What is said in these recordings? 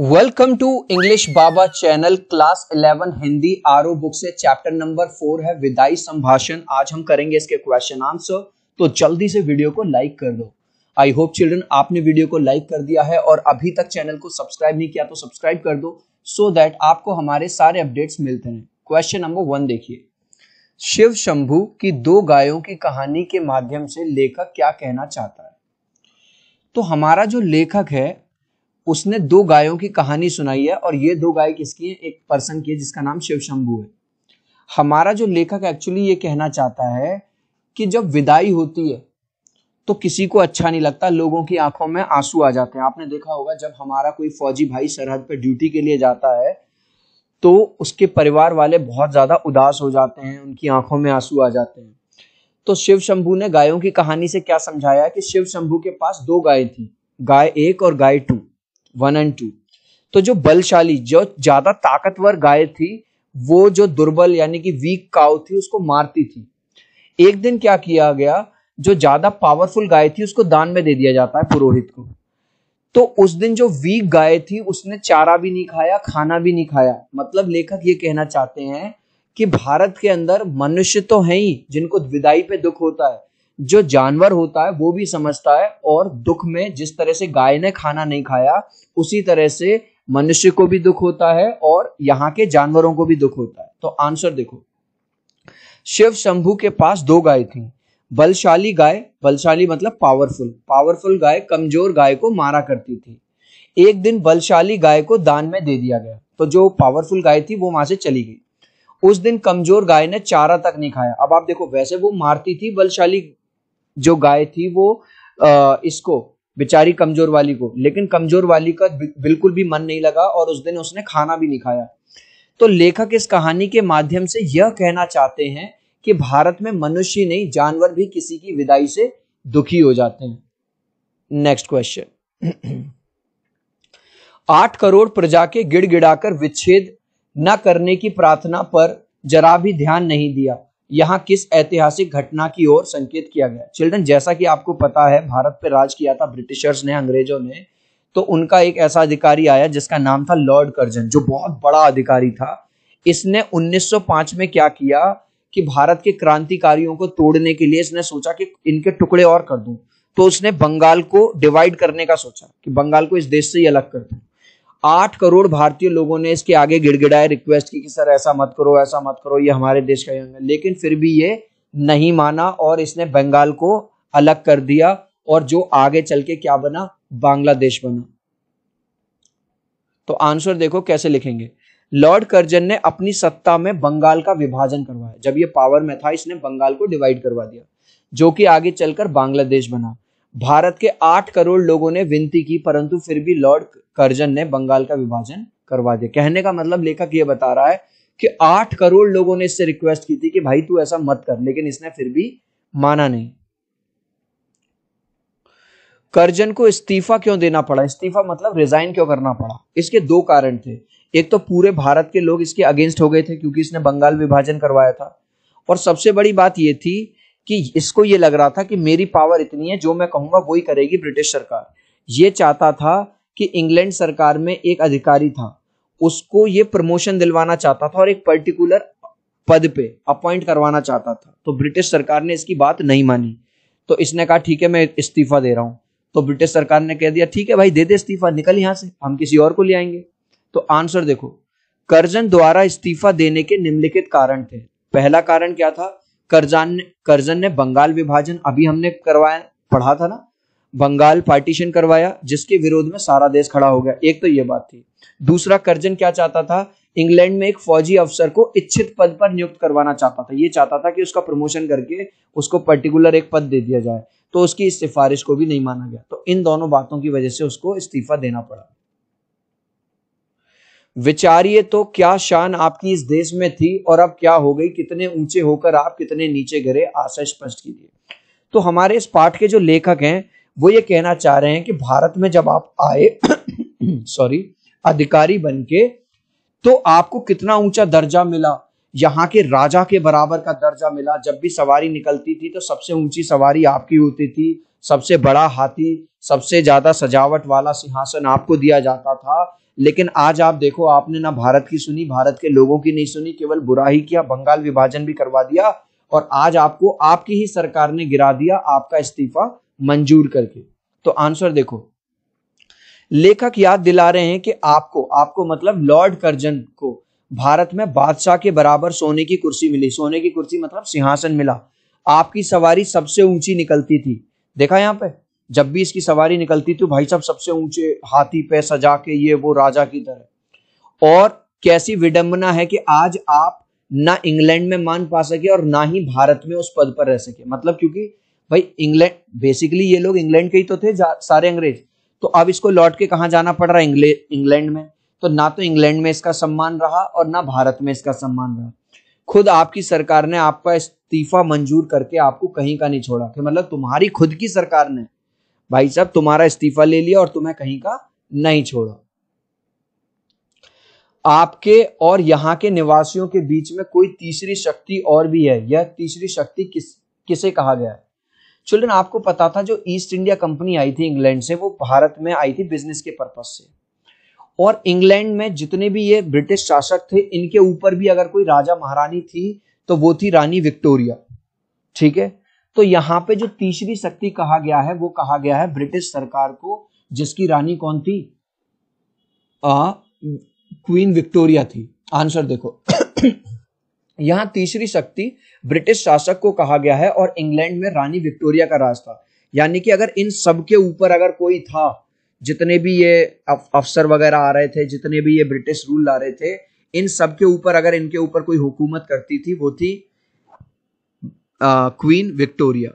welcome to English Baba channel class 11 Hindi आरओ book से chapter number four है विदाई संभाषण आज हम करेंगे इसके क्वेश्चन आंसर तो जल्दी से वीडियो को लाइक कर दो आई होप चिल्ड्रन आपने वीडियो को लाइक कर दिया है और अभी तक चैनल को सब्सक्राइब नहीं किया तो सब्सक्राइब कर दो सो so दैट आपको हमारे सारे अपडेट्स मिलते हैं क्वेश्चन नंबर वन देखिए शिव शंभु की दो गायों की कहानी के माध्यम से लेखक क्या कहना चाहता है तो हमारा जो लेखक है उसने दो गायों की कहानी सुनाई है और ये दो गाय किसकी है एक पर्सन की है जिसका नाम शिव शंभु है हमारा जो लेखक एक्चुअली ये कहना चाहता है कि जब विदाई होती है तो किसी को अच्छा नहीं लगता लोगों की आंखों में आंसू आ जाते हैं आपने देखा होगा जब हमारा कोई फौजी भाई सरहद पर ड्यूटी के लिए जाता है तो उसके परिवार वाले बहुत ज्यादा उदास हो जाते हैं उनकी आंखों में आंसू आ जाते हैं तो शिव शंभू ने गायों की कहानी से क्या समझाया कि शिव शंभू के पास दो गाय थी गाय एक और गाय टू वन एंड टू तो जो बलशाली जो ज्यादा ताकतवर गाय थी वो जो दुर्बल यानी कि वीक काउ थी उसको मारती थी एक दिन क्या किया गया जो ज्यादा पावरफुल गाय थी उसको दान में दे दिया जाता है पुरोहित को तो उस दिन जो वीक गाय थी उसने चारा भी नहीं खाया खाना भी नहीं खाया मतलब लेखक ये कहना चाहते हैं कि भारत के अंदर मनुष्य तो है ही जिनको विदाई पे दुख होता है जो जानवर होता है वो भी समझता है और दुख में जिस तरह से गाय ने खाना नहीं खाया उसी तरह से मनुष्य को भी दुख होता है और यहाँ के जानवरों को भी दुख होता है तो आंसर देखो शिव शंभू के पास दो गाय थी बलशाली गाय बलशाली मतलब पावरफुल पावरफुल गाय कमजोर गाय को मारा करती थी एक दिन बलशाली गाय को दान में दे दिया गया तो जो पावरफुल गाय थी वो वहां से चली गई उस दिन कमजोर गाय ने चारा तक नहीं खाया अब आप देखो वैसे वो मारती थी बलशाली जो गाय थी वो आ, इसको बेचारी कमजोर वाली को लेकिन कमजोर वाली का बिल्कुल भी मन नहीं लगा और उस दिन उसने खाना भी नहीं खाया तो लेखक इस कहानी के माध्यम से यह कहना चाहते हैं कि भारत में मनुष्य नहीं जानवर भी किसी की विदाई से दुखी हो जाते हैं नेक्स्ट क्वेश्चन आठ करोड़ प्रजा के गिड़गिड़ाकर विच्छेद न करने की प्रार्थना पर जरा भी ध्यान नहीं दिया यहाँ किस ऐतिहासिक घटना की ओर संकेत किया गया चिल्ड्रन जैसा कि आपको पता है भारत पे राज किया था ब्रिटिशर्स ने अंग्रेजों ने तो उनका एक ऐसा अधिकारी आया जिसका नाम था लॉर्ड कर्जन जो बहुत बड़ा अधिकारी था इसने 1905 में क्या किया कि भारत के क्रांतिकारियों को तोड़ने के लिए इसने सोचा कि इनके टुकड़े और कर दूं तो उसने बंगाल को डिवाइड करने का सोचा कि बंगाल को इस देश से ही अलग कर दूं आठ करोड़ भारतीय लोगों ने इसके आगे गिड़गिड़ाए रिक्वेस्ट की कि सर ऐसा मत करो ऐसा मत करो ये हमारे देश का यंग है लेकिन फिर भी ये नहीं माना और इसने बंगाल को अलग कर दिया और जो आगे चल के क्या बना बांग्लादेश बना तो आंसर देखो कैसे लिखेंगे लॉर्ड कर्जन ने अपनी सत्ता में बंगाल का विभाजन करवाया जब ये पावर में था इसने बंगाल को डिवाइड करवा दिया जो कि आगे चलकर बांग्लादेश बना भारत के आठ करोड़ लोगों ने विनती की परंतु फिर भी लॉर्ड कर्जन ने बंगाल का विभाजन करवा दिया कहने का मतलब लेखक ये बता रहा है कि आठ करोड़ लोगों ने इससे रिक्वेस्ट की थी कि भाई तू ऐसा मत कर लेकिन इसने फिर भी माना नहीं कर्जन को इस्तीफा क्यों देना पड़ा इस्तीफा मतलब रिजाइन क्यों करना पड़ा इसके दो कारण थे एक तो पूरे भारत के लोग इसके अगेंस्ट हो गए थे क्योंकि इसने बंगाल विभाजन करवाया था और सबसे बड़ी बात यह थी कि इसको ये लग रहा था कि मेरी पावर इतनी है जो मैं कहूँगा वही करेगी ब्रिटिश सरकार ये चाहता था कि इंग्लैंड सरकार में एक अधिकारी था उसको ये प्रमोशन दिलवाना चाहता था और एक पर्टिकुलर पद पे अपॉइंट करवाना चाहता था तो ब्रिटिश सरकार ने इसकी बात नहीं मानी तो इसने कहा ठीक है मैं इस्तीफा दे रहा हूँ तो ब्रिटिश सरकार ने कह दिया ठीक है भाई दे दे इस्तीफा निकल यहाँ से हम किसी और को ले आएंगे तो आंसर देखो करजन द्वारा इस्तीफा देने के निम्नलिखित कारण थे पहला कारण क्या था करजान करजन ने बंगाल विभाजन अभी हमने करवाया पढ़ा था ना बंगाल पार्टीशन करवाया जिसके विरोध में सारा देश खड़ा हो गया एक तो ये बात थी दूसरा करजन क्या चाहता था इंग्लैंड में एक फौजी अफसर को इच्छित पद पर नियुक्त करवाना चाहता था ये चाहता था कि उसका प्रमोशन करके उसको पर्टिकुलर एक पद दे दिया जाए तो उसकी इस सिफारिश को भी नहीं माना गया तो इन दोनों बातों की वजह से उसको इस्तीफा देना पड़ा विचारिए तो क्या शान आपकी इस देश में थी और अब क्या हो गई कितने ऊंचे होकर आप कितने नीचे गिरे आशा स्पष्ट कीजिए तो हमारे इस पाठ के जो लेखक हैं वो ये कहना चाह रहे हैं कि भारत में जब आप आए सॉरी अधिकारी बन के तो आपको कितना ऊंचा दर्जा मिला यहाँ के राजा के बराबर का दर्जा मिला जब भी सवारी निकलती थी तो सबसे ऊंची सवारी आपकी होती थी सबसे बड़ा हाथी सबसे ज्यादा सजावट वाला सिंहासन आपको दिया जाता था लेकिन आज आप देखो आपने ना भारत की सुनी भारत के लोगों की नहीं सुनी केवल बुरा ही किया बंगाल विभाजन भी करवा दिया और आज आपको आपकी ही सरकार ने गिरा दिया आपका इस्तीफा मंजूर करके तो आंसर देखो लेखक याद दिला रहे हैं कि आपको आपको मतलब लॉर्ड कर्जन को भारत में बादशाह के बराबर सोने की कुर्सी मिली सोने की कुर्सी मतलब सिंहासन मिला आपकी सवारी सबसे ऊंची निकलती थी देखा यहां पर जब भी इसकी सवारी निकलती थी तो भाई साहब सबसे ऊंचे हाथी पे सजा के ये वो राजा की तरह और कैसी विडंबना है कि आज आप ना इंग्लैंड में मान पा सके और ना ही भारत में उस पद पर रह सके मतलब क्योंकि भाई इंग्लैंड बेसिकली ये लोग इंग्लैंड के ही तो थे सारे अंग्रेज तो अब इसको लौट के कहा जाना पड़ रहा है इंग्लैंड में तो ना तो इंग्लैंड में इसका सम्मान रहा और ना भारत में इसका सम्मान रहा खुद आपकी सरकार ने आपका इस्तीफा मंजूर करके आपको कहीं का नहीं छोड़ा कि मतलब तुम्हारी खुद की सरकार ने भाई साहब तुम्हारा इस्तीफा ले लिया और तुम्हें कहीं का नहीं छोड़ा आपके और यहां के निवासियों के बीच में कोई तीसरी शक्ति और भी है यह तीसरी शक्ति किस किसे कहा गया है चिल्ड्रन आपको पता था जो ईस्ट इंडिया कंपनी आई थी इंग्लैंड से वो भारत में आई थी बिजनेस के पर्पज से और इंग्लैंड में जितने भी ये ब्रिटिश शासक थे इनके ऊपर भी अगर कोई राजा महारानी थी तो वो थी रानी विक्टोरिया ठीक है तो यहाँ पे जो तीसरी शक्ति कहा गया है वो कहा गया है ब्रिटिश सरकार को जिसकी रानी कौन थी आ, क्वीन विक्टोरिया थी आंसर देखो यहाँ तीसरी शक्ति ब्रिटिश शासक को कहा गया है और इंग्लैंड में रानी विक्टोरिया का राज था यानी कि अगर इन सब के ऊपर अगर कोई था जितने भी ये अफसर वगैरह आ रहे थे जितने भी ये ब्रिटिश रूल ला रहे थे इन सब के ऊपर अगर इनके ऊपर कोई हुकूमत करती थी वो थी क्वीन विक्टोरिया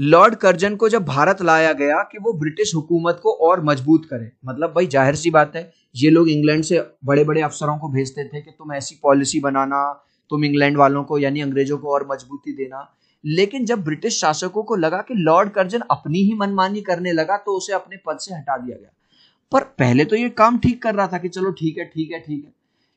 लॉर्ड कर्जन को जब भारत लाया गया कि वो ब्रिटिश हुकूमत को और मजबूत करे मतलब भाई जाहिर सी बात है ये लोग इंग्लैंड से बड़े बड़े अफसरों को भेजते थे कि तुम ऐसी पॉलिसी बनाना तुम इंग्लैंड वालों को यानी अंग्रेजों को और मजबूती देना लेकिन जब ब्रिटिश शासकों को लगा कि लॉर्ड कर्जन अपनी ही मनमानी करने लगा तो उसे अपने पद से हटा दिया गया पर पहले तो ये काम ठीक कर रहा था कि चलो ठीक है ठीक है ठीक है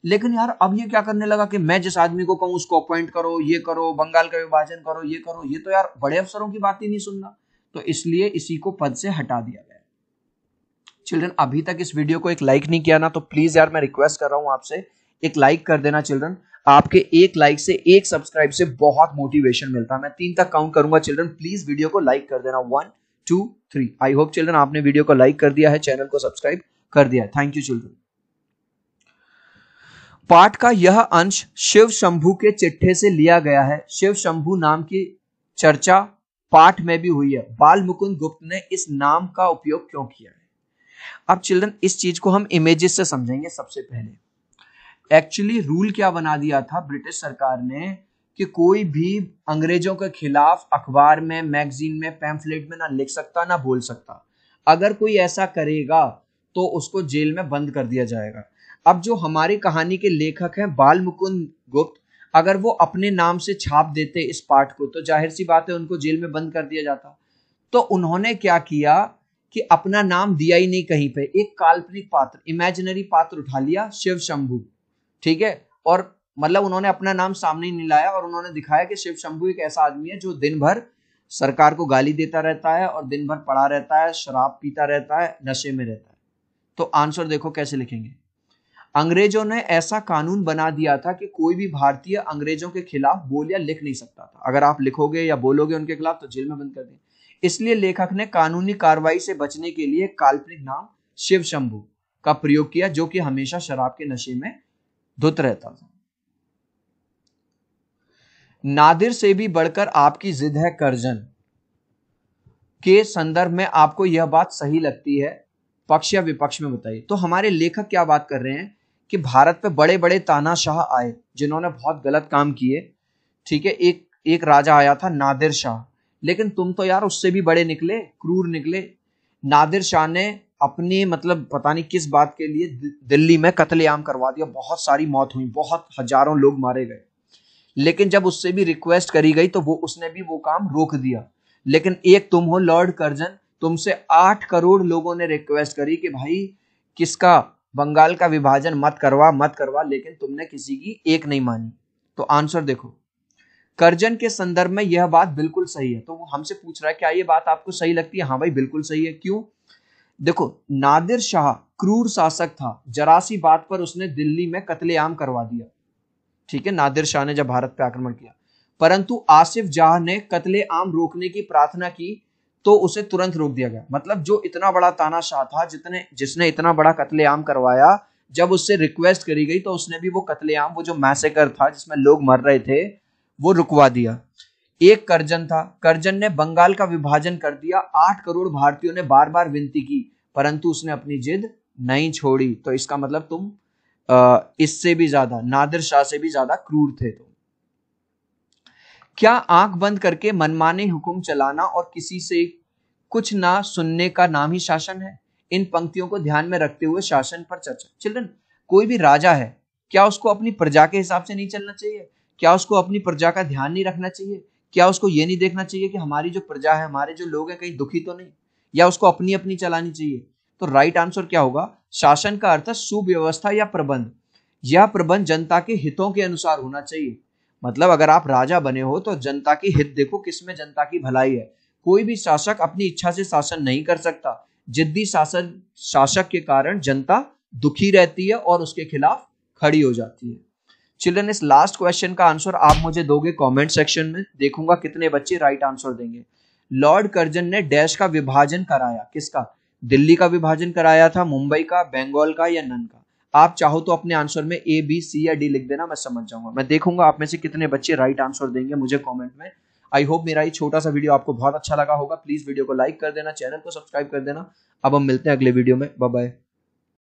लेकिन यार अब ये क्या करने लगा कि मैं जिस आदमी को कहूँ उसको अपॉइंट करो ये करो बंगाल का विभाजन करो ये करो ये तो यार बड़े अफसरों की बात ही नहीं सुनना तो इसलिए इसी को पद से हटा दिया गया चिल्ड्रन अभी तक इस वीडियो को एक लाइक नहीं किया ना तो प्लीज यार मैं रिक्वेस्ट कर रहा हूँ आपसे एक लाइक कर देना चिल्ड्रन आपके एक लाइक से एक सब्सक्राइब से बहुत मोटिवेशन मिलता है मैं तीन तक काउंट करूंगा चिल्ड्रन प्लीज वीडियो को लाइक कर देना one two three I hope children आपने वीडियो को लाइक कर दिया है चैनल को सब्सक्राइब कर दिया थैंक यू चिल्ड्रन पाठ का यह अंश शिव शंभु के चिट्ठे से लिया गया है शिव शंभु नाम की चर्चा पाठ में भी हुई है बाल मुकुंद गुप्त ने इस नाम का उपयोग क्यों किया है अब चिल्ड्रन इस चीज को हम इमेजेस से समझेंगे सबसे पहले एक्चुअली रूल क्या बना दिया था ब्रिटिश सरकार ने कि कोई भी अंग्रेजों के खिलाफ अखबार में मैगजीन में पैम्फलेट में ना लिख सकता ना बोल सकता अगर कोई ऐसा करेगा तो उसको जेल में बंद कर दिया जाएगा अब जो हमारी कहानी के लेखक हैं बाल मुकुंद गुप्त अगर वो अपने नाम से छाप देते इस पाठ को तो जाहिर सी बात है उनको जेल में बंद कर दिया जाता तो उन्होंने क्या किया कि अपना नाम दिया ही नहीं कहीं पे एक काल्पनिक पात्र इमेजिनरी पात्र उठा लिया शिव शंभू ठीक है और मतलब उन्होंने अपना नाम सामने नहीं लाया और उन्होंने दिखाया कि शिव शंभू एक ऐसा आदमी है जो दिन भर सरकार को गाली देता रहता है और दिन भर पड़ा रहता है शराब पीता रहता है नशे में रहता है तो आंसर देखो कैसे लिखेंगे अंग्रेजों ने ऐसा कानून बना दिया था कि कोई भी भारतीय अंग्रेजों के खिलाफ बोल या लिख नहीं सकता था अगर आप लिखोगे या बोलोगे उनके खिलाफ तो जेल में बंद कर दें इसलिए लेखक ने कानूनी कार्रवाई से बचने के लिए काल्पनिक नाम शिव शंभु का प्रयोग किया जो कि हमेशा शराब के नशे में धुत रहता था नादिर से भी बढ़कर आपकी जिद है करजन के संदर्भ में आपको यह बात सही लगती है पक्ष या विपक्ष में बताइए तो हमारे लेखक क्या बात कर रहे हैं कि भारत पे बड़े बड़े तानाशाह आए जिन्होंने बहुत गलत काम किए ठीक है एक एक राजा आया था नादिर शाह लेकिन तुम तो यार उससे भी बड़े निकले क्रूर निकले नादिर शाह ने अपने मतलब पता नहीं किस बात के लिए दिल्ली में कत्लेआम करवा दिया बहुत सारी मौत हुई बहुत हजारों लोग मारे गए लेकिन जब उससे भी रिक्वेस्ट करी गई तो वो उसने भी वो काम रोक दिया लेकिन एक तुम हो लॉर्ड कर्जन तुमसे आठ करोड़ लोगों ने रिक्वेस्ट करी कि भाई किसका बंगाल का विभाजन मत करवा मत करवा लेकिन तुमने किसी की एक नहीं मानी तो आंसर देखो कर्जन के संदर्भ में यह बात बिल्कुल सही है तो वो हमसे पूछ रहा है क्या ये बात आपको सही लगती है हाँ भाई बिल्कुल सही है क्यों देखो नादिर शाह क्रूर शासक था जरासी बात पर उसने दिल्ली में कत्लेआम करवा दिया ठीक है नादिर शाह ने जब भारत पर आक्रमण किया परंतु आसिफ जाह ने कत्लेआम रोकने की प्रार्थना की तो उसे तुरंत रोक दिया गया मतलब जो इतना बड़ा तानाशाह था जितने जिसने इतना बड़ा कत्लेआम करवाया जब उससे रिक्वेस्ट करी गई तो उसने भी वो कत्लेआम वो जो मैसेकर था जिसमें लोग मर रहे थे वो रुकवा दिया एक करजन था करजन ने बंगाल का विभाजन कर दिया आठ करोड़ भारतीयों ने बार बार विनती की परंतु उसने अपनी जिद नहीं छोड़ी तो इसका मतलब तुम इससे भी ज्यादा नादिर शाह से भी ज्यादा क्रूर थे तुम क्या आंख बंद करके मनमाने हुक्म चलाना और किसी से कुछ ना सुनने का नाम ही शासन है इन पंक्तियों को ध्यान में रखते हुए शासन पर चर्चा चिल्ड्रन कोई भी राजा है क्या उसको अपनी प्रजा के हिसाब से नहीं चलना चाहिए क्या उसको अपनी प्रजा का ध्यान नहीं रखना चाहिए क्या उसको ये नहीं देखना चाहिए कि हमारी जो प्रजा है हमारे जो लोग हैं कहीं दुखी तो नहीं या उसको अपनी अपनी चलानी चाहिए तो राइट आंसर क्या होगा शासन का अर्थ सुव्यवस्था या प्रबंध यह प्रबंध जनता के हितों के अनुसार होना चाहिए मतलब अगर आप राजा बने हो तो जनता की हित देखो किसमें जनता की भलाई है कोई भी शासक अपनी इच्छा से शासन नहीं कर सकता जिद्दी शासन शासक के कारण जनता दुखी रहती है और उसके खिलाफ खड़ी हो जाती है चिल्ड्रन इस लास्ट क्वेश्चन का आंसर आप मुझे दोगे कमेंट सेक्शन में देखूंगा कितने बच्चे राइट आंसर देंगे लॉर्ड कर्जन ने डैश का विभाजन कराया किसका दिल्ली का विभाजन कराया था मुंबई का बंगाल का या नन का आप चाहो तो अपने आंसर में ए बी सी या डी लिख देना मैं समझ जाऊंगा मैं देखूंगा आप में से कितने बच्चे राइट आंसर देंगे मुझे कॉमेंट में आई होप मेरा ये छोटा सा वीडियो आपको बहुत अच्छा लगा होगा प्लीज वीडियो को लाइक कर देना चैनल को सब्सक्राइब कर देना अब हम मिलते हैं अगले वीडियो में बाय बाय